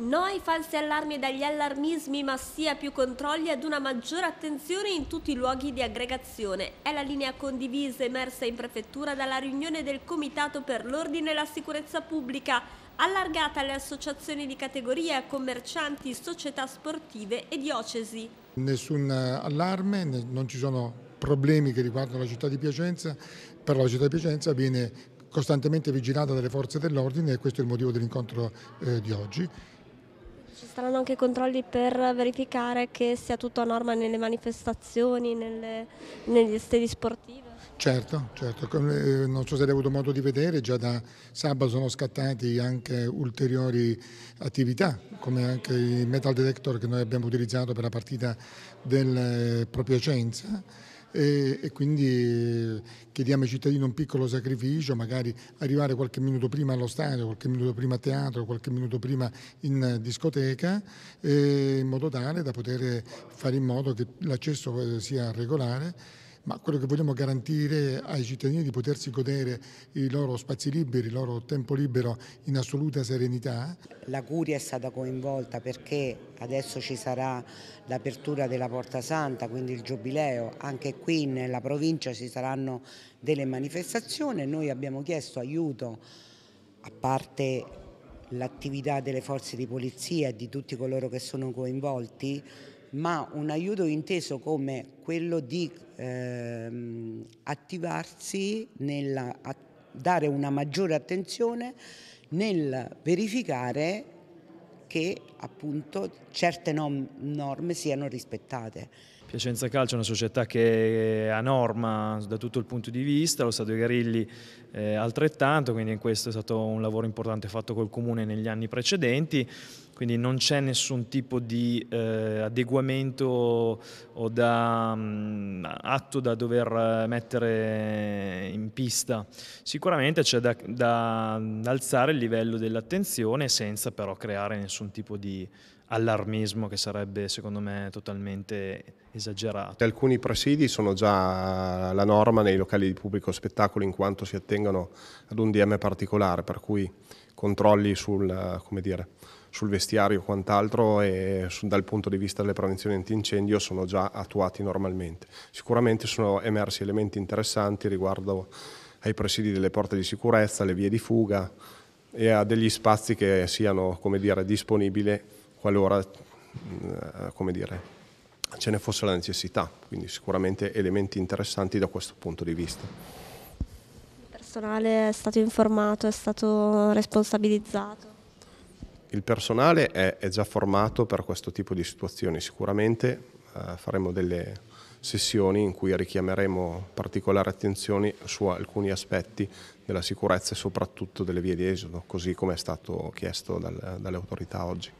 No ai falsi allarmi e agli allarmismi, ma sia più controlli ad una maggiore attenzione in tutti i luoghi di aggregazione. È la linea condivisa emersa in prefettura dalla riunione del Comitato per l'Ordine e la Sicurezza Pubblica, allargata alle associazioni di categoria, commercianti, società sportive e diocesi. Nessun eh, allarme, non ci sono problemi che riguardano la città di Piacenza, però la città di Piacenza viene costantemente vigilata dalle forze dell'ordine e questo è il motivo dell'incontro eh, di oggi. Ci saranno anche controlli per verificare che sia tutto a norma nelle manifestazioni, nelle, negli stadi sportivi? Certo, certo, eh, non so se avete avuto modo di vedere, già da sabato sono scattati anche ulteriori attività, come anche il metal detector che noi abbiamo utilizzato per la partita del eh, Propiocenza e, e quindi eh, chiediamo ai cittadini un piccolo sacrificio, magari arrivare qualche minuto prima allo stadio, qualche minuto prima a teatro, qualche minuto prima in discoteca, eh, in modo tale da poter fare in modo che l'accesso eh, sia regolare ma quello che vogliamo garantire ai cittadini è di potersi godere i loro spazi liberi, il loro tempo libero in assoluta serenità. La Curia è stata coinvolta perché adesso ci sarà l'apertura della Porta Santa, quindi il Giubileo, anche qui nella provincia ci saranno delle manifestazioni, noi abbiamo chiesto aiuto a parte l'attività delle forze di polizia e di tutti coloro che sono coinvolti ma un aiuto inteso come quello di ehm, attivarsi nel dare una maggiore attenzione nel verificare che appunto certe norme siano rispettate. Piacenza Calcio è una società che ha norma da tutto il punto di vista, lo Stato dei Garilli eh, altrettanto, quindi in questo è stato un lavoro importante fatto col Comune negli anni precedenti, quindi non c'è nessun tipo di eh, adeguamento o da, mh, mm, atto da dover mettere in pista. Sicuramente c'è da, da alzare il livello dell'attenzione senza però creare nessun tipo di di allarmismo che sarebbe secondo me totalmente esagerato. Alcuni presidi sono già la norma nei locali di pubblico spettacolo in quanto si attengono ad un DM particolare, per cui controlli sul, dire, sul vestiario e quant'altro e dal punto di vista delle prevenzioni antincendio sono già attuati normalmente. Sicuramente sono emersi elementi interessanti riguardo ai presidi delle porte di sicurezza, le vie di fuga, e a degli spazi che siano dire, disponibili qualora eh, dire, ce ne fosse la necessità. Quindi sicuramente elementi interessanti da questo punto di vista. Il personale è stato informato, è stato responsabilizzato? Il personale è, già formato per questo tipo di situazioni, sicuramente eh, faremo delle sessioni in cui richiameremo particolare attenzione su alcuni aspetti della sicurezza e soprattutto delle vie di esodo, così come è stato chiesto dal, dalle autorità oggi.